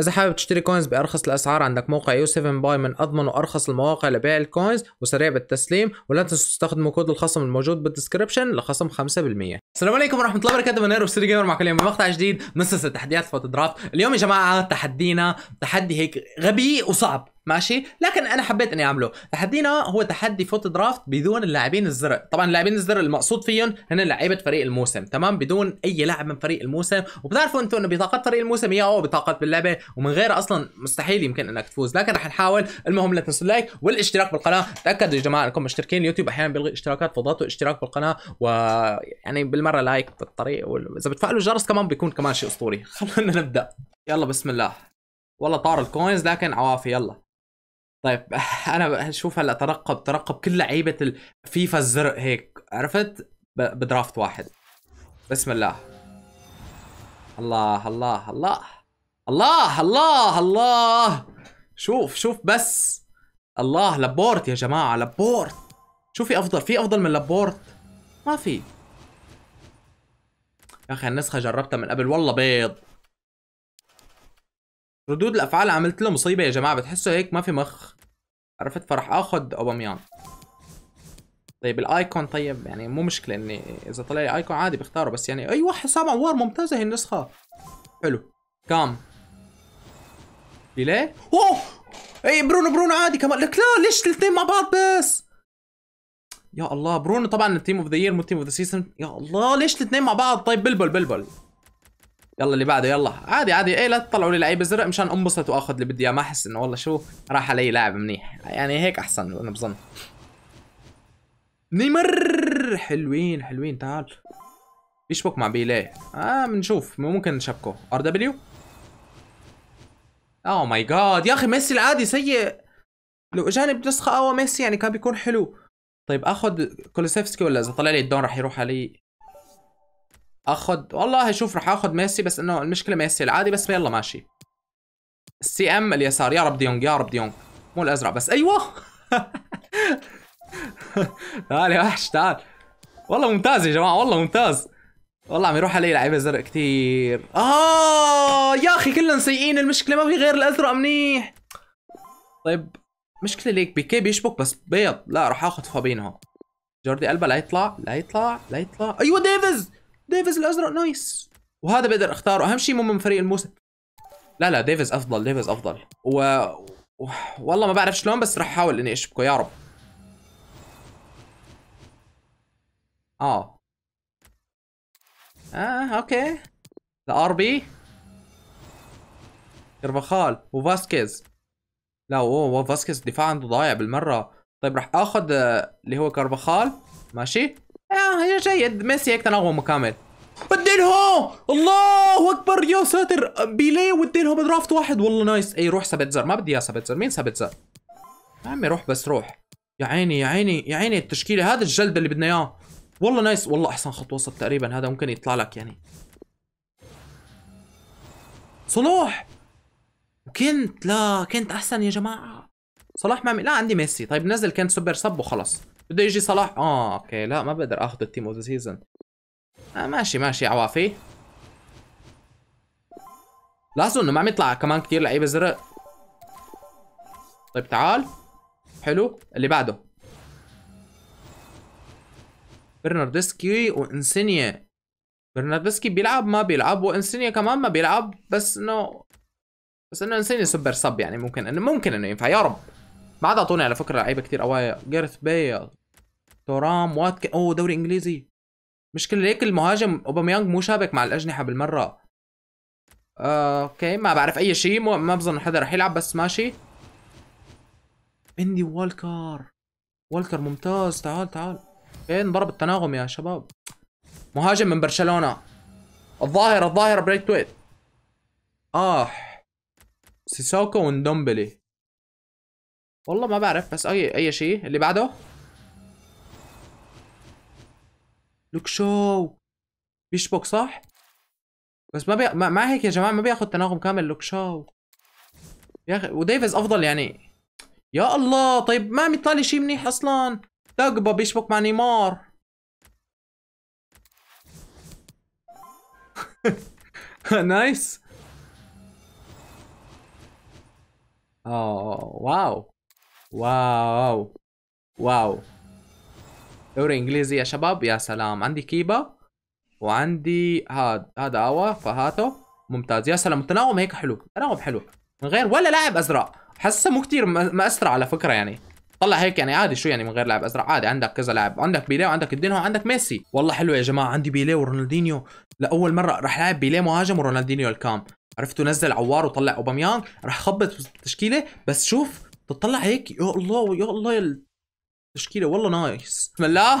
اذا حابب تشتري كوينز بارخص الاسعار عندك موقع يو 7 باي من اضمن وارخص المواقع لبيع الكوينز وسريع بالتسليم ولا تنسوا تستخدموا كود الخصم الموجود بالدسكربشن لخصم 5% السلام عليكم ورحمه الله وبركاته من ايرو سيري جيمر معكم اليوم بمقطع جديد من سلسله تحديات فوت درافت اليوم يا جماعه تحدينا تحدي هيك غبي وصعب ماشي لكن انا حبيت اني اعمله تحدينا هو تحدي فوت درافت بدون اللاعبين الزرق طبعا اللاعبين الزرق المقصود فيهم هن لعيبه فريق الموسم تمام بدون اي لاعب من فريق الموسم وبتعرفوا انتم انه بطاقات فريق الموسم هي او بطاقات باللعبه ومن غيرها اصلا مستحيل يمكن انك تفوز لكن رح نحاول المهم لا تنسوا اللايك والاشتراك بالقناه تاكدوا يا جماعه انكم مشتركين اليوتيوب احيانا بيلغي اشتراكات فضغطوا اشتراك بالقناه و يعني بالمره لايك بالطريق واذا بتفعلوا الجرس كمان بيكون كمان شيء اسطوري خلونا نبدا يلا بسم الله والله طار الكوينز لكن عوافي يلا طيب انا اشوف هلا ترقب ترقب كل لعيبه الفيفا الزرق هيك عرفت بدرافت واحد بسم الله الله الله الله الله الله الله شوف شوف بس الله لابورت يا جماعه لابورت شو في افضل في افضل من لابورت ما في يا اخي النسخه جربتها من قبل والله بيض ردود الافعال عملت له مصيبه يا جماعه بتحسه هيك ما في مخ عرفت فراح اخذ اوباميان طيب الايكون طيب يعني مو مشكله اني اذا طلع لي ايكون عادي بختاره بس يعني ايوه حسام عوار ممتازه هي النسخه حلو كام ليه اوه اي برونو برونو عادي كمان لك لا ليش الاثنين مع بعض بس يا الله برونو طبعا التيم اوف ذا يير مو تيم اوف ذا سيزون يا الله ليش الاثنين مع بعض طيب بلبل بلبل يلا اللي بعده يلا عادي عادي ايه لا تطلعوا لي لعيب زرق مشان انبسط واخذ اللي بدي اياه ما احس انه والله شو راح علي لاعب منيح يعني هيك احسن انا بظن نيمار حلوين حلوين تعال يشبك مع بيلي اه بنشوف ممكن نشبكه ار دبليو او ماي جاد يا اخي ميسي العادي سيء لو اجاني بنسخه اقوى آه، ميسي يعني كان بيكون حلو طيب اخذ كولوسيفسكي ولا اذا طلع لي الدون راح يروح علي اخذ والله شوف رح اخذ ميسي بس انه المشكله ميسي العادي بس يلا ماشي السي ام اليسار يا رب ديونج يا رب ديونج مو الازرق بس ايوه تعال يا وحش تعال والله ممتاز يا جماعه والله ممتاز والله عم يروح علي لعيبه زرق كثير اه يا اخي كلنا سيئين المشكله ما في غير الازرق منيح طيب مشكله ليك بيكي بيشبك بس بيض لا راح اخذ فابينو جوردي البا لا يطلع لا يطلع لا يطلع ايوه ديفيز ديفيز الازرق نايس وهذا بقدر اختاره اهم شيء مو من فريق الموسم لا لا ديفيز افضل ديفيز افضل و... و... والله ما بعرف شلون بس راح احاول اني اشبكه يا رب اه اه اوكي ذا ار بي كرفخال وفاسكيز لا اوه فاسكيز الدفاع عنده ضايع بالمره طيب راح اخذ آه، اللي هو كرفخال ماشي آه جيد ميسي هيك نقوم كامل بدينها الله اكبر يا ساتر بيليه ودينها بدرافت واحد والله نايس اي روح سبتزر ما بدي اياه سبتزر مين سبتزر يا عمي روح بس روح يا عيني يا عيني يا عيني التشكيله هذا الجلد اللي بدنا اياه والله نايس والله احسن خط وسط تقريبا هذا ممكن يطلع لك يعني صلاح وكنت لا كنت احسن يا جماعه صلاح ما لا عندي ميسي طيب نزل كنت سوبر سب وخلص بده يجي صلاح اه اوكي لا ما بقدر اخذ التيم اوف ذا سيزون آه ماشي ماشي عوافي لاحظوا انه ما عم يطلع كمان كثير لعيبه زرق طيب تعال حلو اللي بعده برناردسكي وانسينيا برناردسكي بيلعب ما بيلعب وانسينيا كمان ما بيلعب بس انه بس انه انسينيا سوبر سب يعني ممكن انه ممكن انه ينفع يا رب ما عاد اعطوني على فكره لعيبه كثير قوايا جيرث بيل تورام واتك اوه دوري انجليزي مشكلة ليك المهاجم اوباميانج مو شابك مع الاجنحة بالمرة اوكي ما بعرف اي شيء ما بظن حدا رح يلعب بس ماشي عندي والكر والكر ممتاز تعال تعال ايه انضرب التناغم يا شباب مهاجم من برشلونة الظاهر الظاهر بريت ويت اه سيسوكو وندومبلي والله ما بعرف بس اي اي شيء اللي بعده لوك شو بيشبك صح بس ما, بي... ما مع هيك يا جماعه ما بياخذ تناغم كامل لوك شو يا اخي وديفيز افضل يعني يا الله طيب ما عم يطلع لي شيء منيح اصلا دقبه بيشبك مع نيمار نايس اوه واو واو واو دوري انجليزي يا شباب يا سلام عندي كيبا وعندي هاد هذا اوا فهاته ممتاز يا سلام التناغم هيك حلو تناغم حلو من غير ولا لاعب ازرق حاسه مو كثير مأسرع على فكره يعني طلع هيك يعني عادي شو يعني من غير لاعب ازرق عادي عندك كذا لاعب عندك بيليه وعندك الدينو وعندك ميسي والله حلو يا جماعه عندي بيليه ورونالدينيو لاول مره رح العب بيليه مهاجم ورونالدينيو الكام عرفتوا نزل عوار وطلع اوباميانغ رح خبط التشكيله بس شوف تطلع هيك يا الله يا الله تشكيله والله نايس بسم الله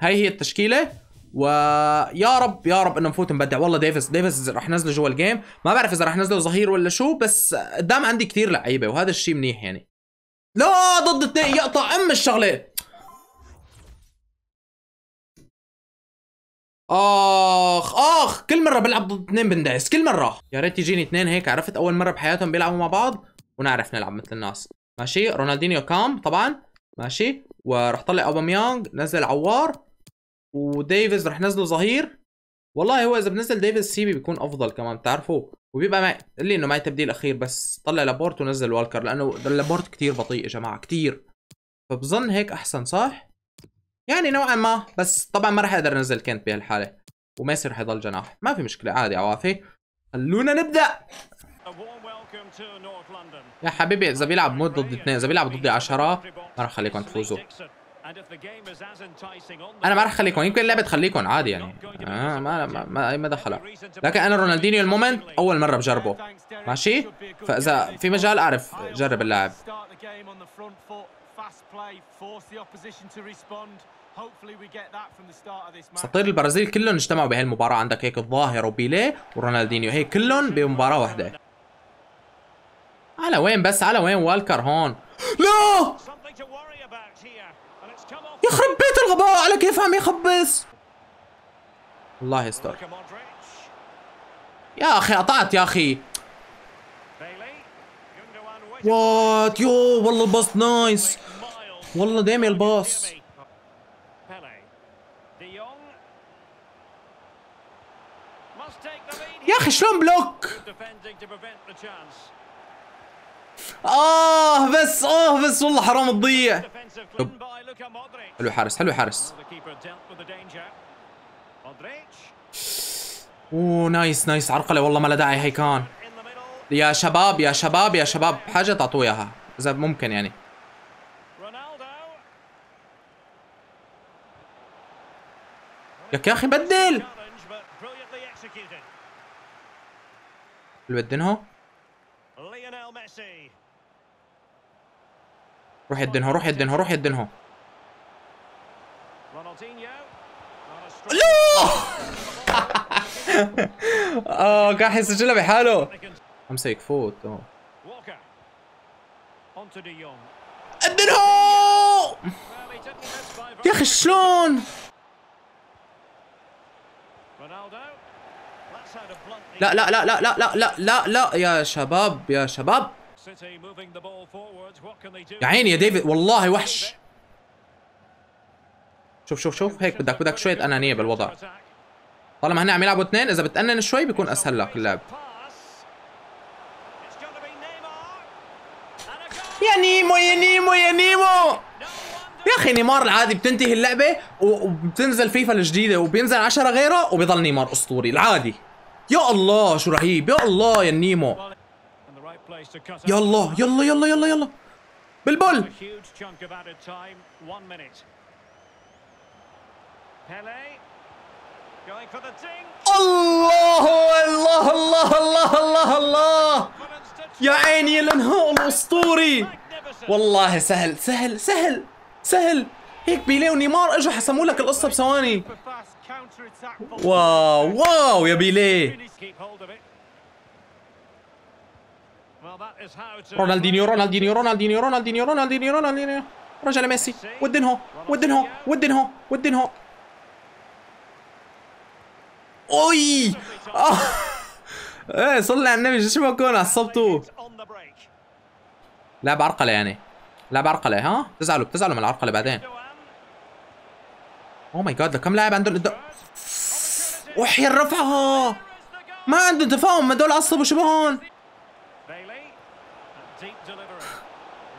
هاي هي التشكيله ويا رب يا رب انه نفوت نبدع والله ديفيس ديفيس رح نزله جوا الجيم ما بعرف اذا رح نزله ظهير ولا شو بس قدام عندي كثير لعيبه وهذا الشيء منيح يعني لا ضد اثنين يقطع ام الشغله اخ اخ كل مره بلعب ضد اثنين بندعس كل مره يا ريت يجيني اثنين هيك عرفت اول مره بحياتهم بيلعبوا مع بعض ونعرف نلعب مثل الناس ماشي رونالدينيو كام طبعا ماشي وراح طلع اوباميانج نزل عوار وديفيز راح نزله ظهير والله هو اذا بنزل ديفيز سيبي بيكون افضل كمان بتعرفوا وبيبقى معي قال لي انه معي تبديل اخير بس طلع لابورت ونزل والكر لانه لابورت كتير بطيء يا جماعه كتير فبظن هيك احسن صح؟ يعني نوعا ما بس طبعا ما راح اقدر انزل كنت بهالحاله وميسي راح يضل جناح ما في مشكله عادي عوافي خلونا نبدا يا حبيبي اذا بيلعب مود ضد اثنين اذا بيلعب ضدي 10 ما راح اخليكم تفوزوا انا ما راح اخليكم يمكن اللعبه تخليكم عادي يعني آه ما ما, اي ما دخلها لكن انا رونالدينيو المومنت اول مره بجربه ماشي فاذا في مجال اعرف جرب اللاعب اساطير البرازيل كلهم اجتمعوا بهالمباراه عندك هيك الظاهر وبيلي ورونالدينيو هيك كلهم بمباراه واحده على وين بس على وين والكر هون لا يخرب بيت الغباء على كيفهم يخبص الله يستر يا اخي قطعت يا اخي وات يو والله الباص نايس والله ديمي الباص يا اخي شلون بلوك اه بس اه بس والله حرام تضيع حلو حارس حلو حارس اوه نايس نايس عرقله والله ما لها داعي هي كان يا شباب يا شباب يا شباب حاجه تعطوا اياها اذا ممكن يعني لك يا اخي بدل بدنه روح يدنها روح يدنها روح يدنها اه قاعد يسجلها بحاله امسك فوت اه ادنها يا اخي شلون لا لا لا لا لا لا لا لا يا شباب يا شباب يا عيني يا ديفيد والله وحش شوف شوف شوف هيك بدك بدك شويه انانيه بالوضع طالما هن عم يلعبوا اثنين اذا بتأنن شوي بيكون اسهل لك اللعب يا نيمو يا نيمو يا نيمو يا اخي نيمار العادي بتنتهي اللعبه وبتنزل فيفا الجديده وبينزل 10 غيره وبيضل نيمار اسطوري العادي يا الله شو رهيب يا الله يا نيمو يلا يلا يلا يلا يلا بالبول الله الله الله الله الله الله يا عيني الانهاء الاسطوري والله سهل سهل سهل سهل هيك بيليه ونيمار اجوا حسموا لك القصه بثواني واو واو يا بيليه رونالدينيو رونالدينيو رونالدينيو رونالدينيو رونالدينيو رونالدينيو رجع لميسي ودنها ودنها ودنها ودنها اوي ايه صلي على النبي شو بكون عصبته لعب عرقله يعني لعب عرقله ها تزعلوا بتزعلوا من العرقله بعدين او ماي جاد كم لاعب عندهم وحي الرفعه ما عندهم تفاهم ما دول عصبوا شو بهون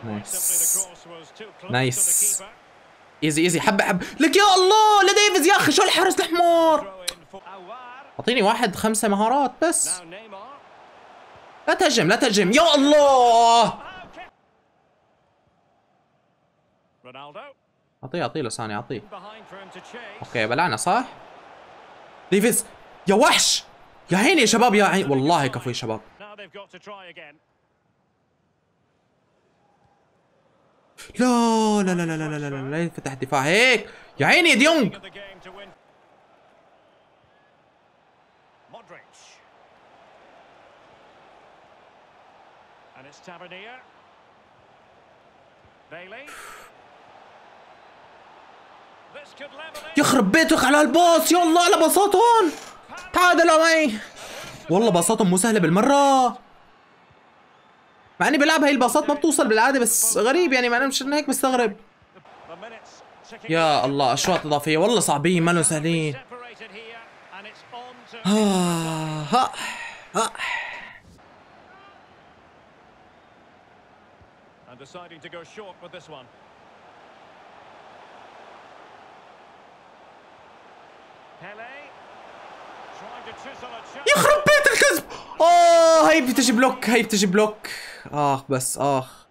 نايس نايس ايزي ايزي حبه حبه لك يا الله لا ديفيز يا اخي شو الحارس الحمار اعطيني واحد خمسه مهارات بس لا تهجم لا تهجم يا الله اعطيه اعطيه لساني اعطيه اوكي بلعنا صح ديفيز يا وحش يا عيني يا شباب يا عيني والله كفو يا شباب لا لا لا لا لا لا لا لا ينفتح دفاع هيك يا عيني ديونج يخرب بيتك على الباص يلا على باصاتهم تعادلوا معي والله باصاتهم مو سهله بالمره مع اني بلعب هي الباصات ما بتوصل بالعاده بس غريب يعني معناه مش هيك مستغرب يا الله اشواط اضافيه والله صعبين ما سهلين ها ها يخرب بيت الكذب! اوه هي بتجي بلوك هي بتجي بلوك اخ بس اخ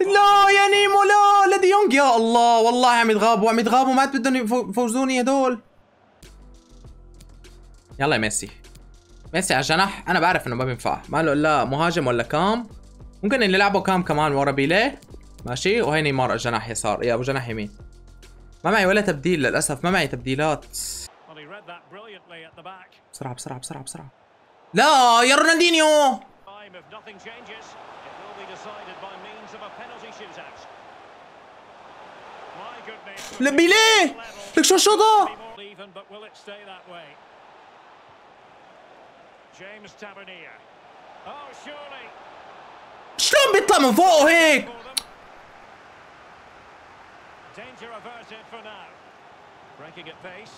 لا يا نيمو لا يونغ يا الله والله عم يتغابوا عم يتغابوا ما عاد بدهم يفوزوني هدول يلا يا ميسي ميسي على الجناح انا بعرف انه ما بينفع ما له الا مهاجم ولا كام ممكن اللي لعبه كام كمان ورا بيليه ماشي وهي نيمار على جناح يسار يا ابو جناح يمين ما معي ولا تبديل للاسف ما معي تبديلات بسرعة بسرعة بسرعة بسرعة لا يا رونالدينيو لبيليه لك شو الشوطة شلون بيطلع من فوقه هيك Danger averted for now. Breaking at pace.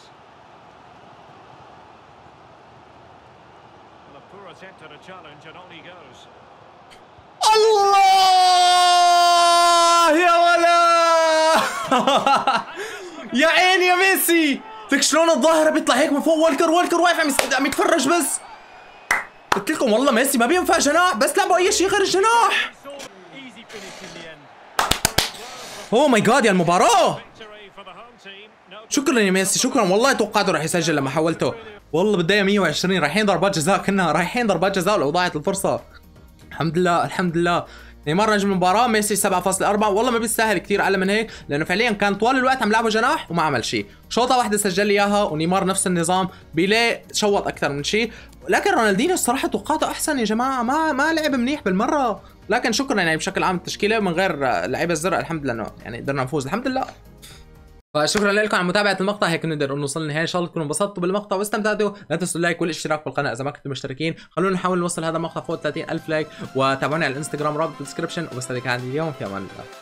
الله يا ولا يا عيني يا ميسي فيك شلون الظاهره بيطلع هيك من فوق والكر والكر واقف عم عم يتفرج بس قلت لكم والله ميسي ما بينفع جناح بس لعبوا اي شيء غير الجناح اوه ماي جاد يا المباراه شكرا يا ميسي شكرا والله توقعته راح يسجل لما حاولته والله بالدقيقه 120 رايحين ضربات جزاء كنا رايحين ضربات جزاء لو ضاعت الفرصه الحمد لله الحمد لله نيمار نجم المباراة ميسي 7.4 والله ما بيستاهل كثير اقل من هيك لانه فعليا كان طوال الوقت عم لعبه جناح وما عمل شيء، شوطة واحدة سجل لي اياها ونيمار نفس النظام، بيليه شوط اكثر من شيء، لكن رونالدينيو الصراحة توقعته احسن يا جماعة ما ما لعب منيح بالمرة، لكن شكرا يعني بشكل عام التشكيلة من غير لعيبة الزرق الحمد لله يعني قدرنا نفوز الحمد لله فشكرا لكم على متابعه المقطع هيك نقدر انه وصلنا للنهايه ان شاء الله تكونوا انبسطتوا بالمقطع واستمتعتوا لا تنسوا اللايك والاشتراك بالقناه اذا ما كنتم مشتركين خلونا نحاول نوصل هذا المقطع فوق 30000 لايك وتابعوني على الانستغرام رابط بالدسكربشن وبس هذا كان اليوم في امان الله